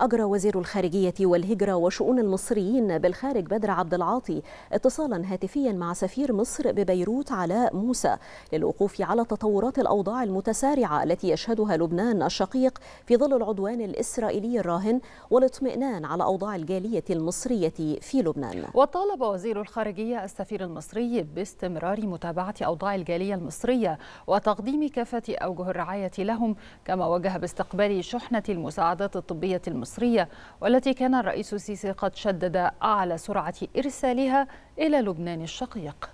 أجرى وزير الخارجية والهجرة وشؤون المصريين بالخارج بدر عبد العاطي اتصالا هاتفيا مع سفير مصر ببيروت علاء موسى للوقوف على تطورات الأوضاع المتسارعة التي يشهدها لبنان الشقيق في ظل العدوان الإسرائيلي الراهن والاطمئنان على أوضاع الجالية المصرية في لبنان وطالب وزير الخارجية السفير المصري باستمرار متابعة أوضاع الجالية المصرية وتقديم كافة أوجه الرعاية لهم كما وجه باستقبال شحنة المساعدات الطبية المصرية المصرية والتي كان الرئيس السيسي قد شدد أعلى سرعة إرسالها إلى لبنان الشقيق